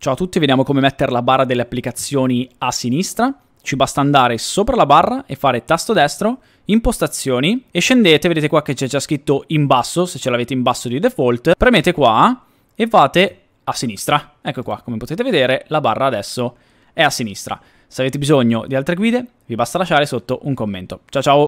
Ciao a tutti, vediamo come mettere la barra delle applicazioni a sinistra. Ci basta andare sopra la barra e fare tasto destro, impostazioni e scendete, vedete qua che c'è già scritto in basso, se ce l'avete in basso di default, premete qua e fate a sinistra. Ecco qua, come potete vedere la barra adesso è a sinistra. Se avete bisogno di altre guide vi basta lasciare sotto un commento. Ciao ciao!